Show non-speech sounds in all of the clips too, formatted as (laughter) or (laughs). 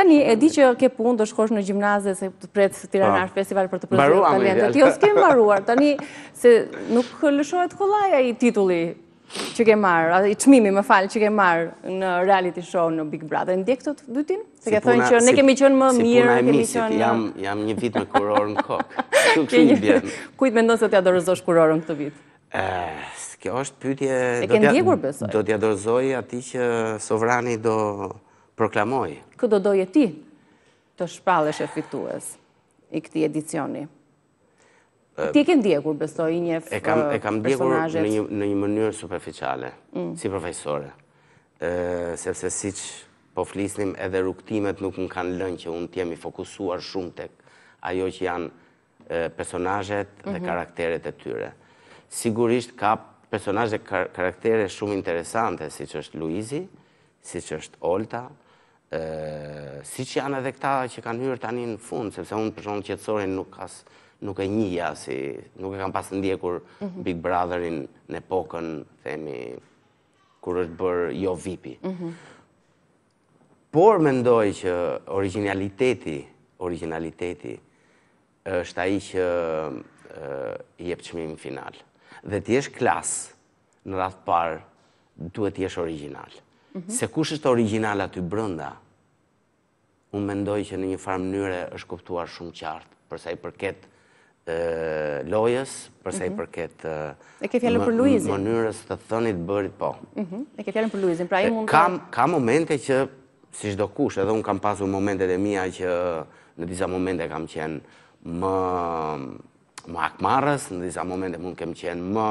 Tani, e di që ke punë, do shkosh në gjimnazë, se të pretë të tira festival për të prezirë talentet. Ti o jo, s'ke mbaruar, tani, se nuk lëshohet kolaja i titulli që ke marrë, i qmimi më falë që ke marrë në reality show në Big Brother. Ndje dikë të dytin? Se ke thonë që ne kemi qënë më mirë. Si puna e misit, jam një vit me kurorën kokë. Kujtë me ndonë se të ja dorëzosh kurorën këtë vit? Eh, kjo është pytje... E ke ndjekur besoj? Do të dorëzoj ati që Sovrani do proklamoj. Këtë do doje ti të shpallesh e fitues i këti edicioni? Ti e kënë djekur, besoj, i njef personajet? E kam djekur në një mënyrë superficiale, mm. si profesore. Sepse si që po flisnim edhe rukëtimet nuk më kanë lënë që unë t'jemi fokusuar shumë të ajo që janë personajet dhe mhm. karakteret e tyre. Sigurisht ka personajet karakteret shumë interesante, si që është Luizi, si që është Olta, si që janë edhe këta që kanë hyrë tani në fund, sepse unë për shumë qëtësorin nuk kasë, nuk e njëja, si nuk e kam pasë ndjekur mhm. Big Brotherin në pokën, themi, kur është bërë jo vipi. Mhm. Por mendoj që originaliteti, originaliteti, është aji që jepë qëmim final. Dhe t'jesh klasë, në ratë parë, duhet t'jesh originalë. Mhm. se kush është original aty brënda, unë mendoj që në një farë mënyre është kuptuar shumë qartë, përsa i përket lojes, përsa i mhm. përket mënyres të thënit bërit po. Mhm. E ke fjallën për Luizin, pra i mund të... Ka momente që, si shdo kush, edhe unë kam pasur momente dhe mija që në disa momente kam qenë më akmarës, në disa momente mund kem qenë më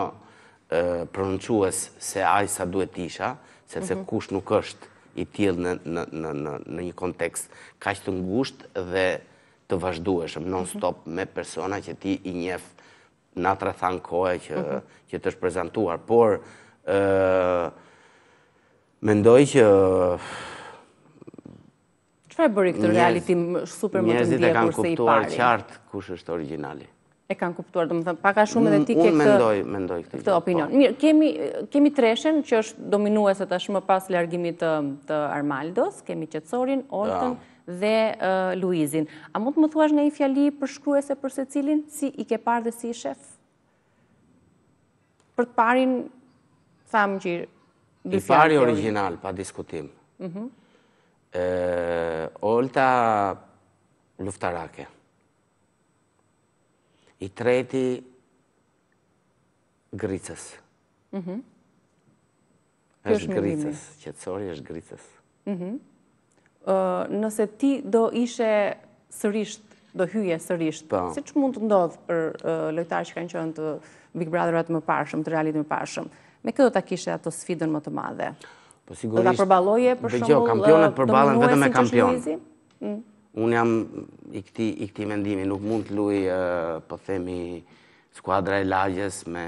pronuncues se aj sa duhet isha, sepse mhm. kush nuk është i tjilë në një kontekst ka që të ngusht dhe të vazhdueshëm mhm. non-stop me persona që ti i njef në atre thanë kohë mhm. që të është prezentuar. Por, mendoj që... Qëfar e bëri këtë reality super më të ndje kurse i pari? Njerëzit e kanë kuptuar qartë kush është originali e kanë kuptuar, do më thëmë, paka shumë edhe mm, ti ke këtë opinion. Po. Mirë, kemi treshen që është dominuese të shumë pas largimit të Armaldos, kemi Qetsorin, Olten dhe Luizin. A mund të më thuash nga i fjali përshkruese për se cilin, si i ke parë dhe si i shef? Për të parin, thamë që i fjali... I pari original, pa diskutim. Mhm. Olta luftarake. Mhm i treti gricës. Mhm. është gricës, qëtësori është gricës. Nëse ti do ishe sërisht, do hyje sërisht, po. si që mund të ndodhë për lojtarë që kanë qënë të Big Brotherat më pashëm, të realit më pashëm, me këtë të kishe ato sfidën më të madhe? Po sigurisht... Dhe da përbaloje, për shumë... Dhe gjo, kampionet përbalen vetëm e kampion unë jam i këti, i mendimi, nuk mund të luj, po themi, skuadra e lagjes me...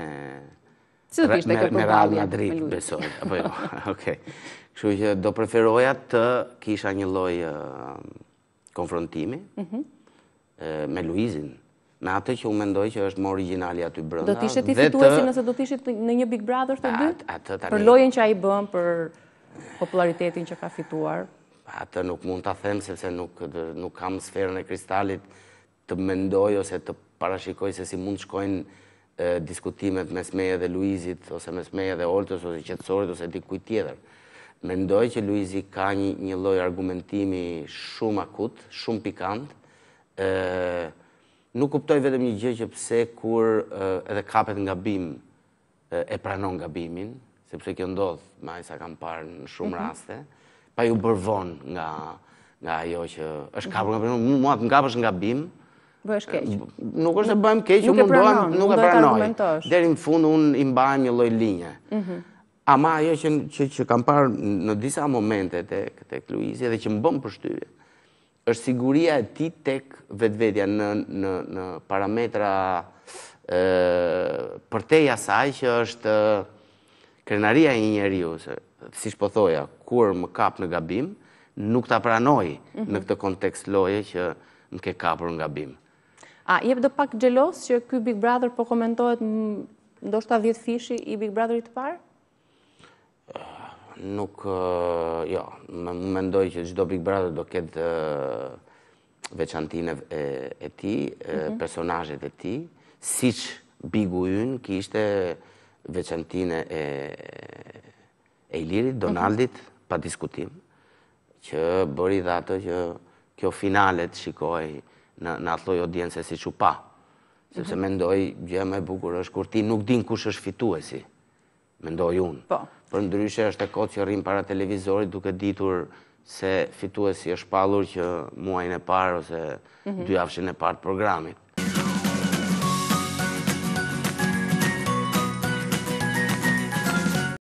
Si do kishte këtë përbalje? Me Madrid, besoj. Apo jo, (laughs) okej. Kështu që do preferoja të kisha një loj konfrontimi mhm. me Luizin, me atë që u mendoj që është më originali aty brënda. Do t'ishe ti fituesi nëse do t'ishe në një Big Brother të dytë? Për lojen që atë, atë, atë, atë, atë, atë, atë, atë, Atë nuk mund të them sepse nuk kam sferën e kristalit të mendoj ose të parashikoj se si mund të shkojnë diskutimet mes meje dhe Luizit, ose mes meje dhe Oltës, ose qëtësorit, ose dikuj kuj Mendoj që Luizi ka një loj argumentimi shumë akut, shumë pikant. Nuk kuptoj vetëm një gjë që pse kur edhe kapet nga bim, e pranon nga bimin, sepse kjo ndodhë, ma sa kam parë në shumë mhm. raste pa ju bërvon nga nga ajo që është kapur nga pranim, mua të ngapësh nga bim. Bëhesh keq. Nuk është të bëhem keq, e pranojnë, nuk e pranoj. Deri në fund unë i mbaj një lloj linje. Mhm. Ama ajo që, që, kam parë në disa momente të këtë Luizi dhe që më bëmë përshtyve, është siguria e ti tek vetvedja në, në, në parametra përteja për te që është krenaria i njeri usë si shpo thoja, kur më kap në gabim, nuk të apranoj mhm. në këtë kontekst loje që më ke kapur në gabim. A, jep do pak gjelos që këj Big Brother po komentohet ndoshta 10 fishi i Big Brotherit të parë? Nuk, jo, më mendoj që gjdo Big Brother do ketë veçantine e ti, personajet e ti, mhm. si Bigu yn kishte veçantine e e lirit, mhm. Donaldit, pa diskutim, që bëri dhe ato që kjo finalet shikoj në atloj odjense si që pa. Sepse mhm. mendoj gjë me bukur është kur ti nuk din kush është fituesi. Mendoj unë. Po. Për ndryshe është e kocë që rrimë para televizorit duke ditur se fituesi është palur që muajnë e parë ose mhm. dy afshin e të programit.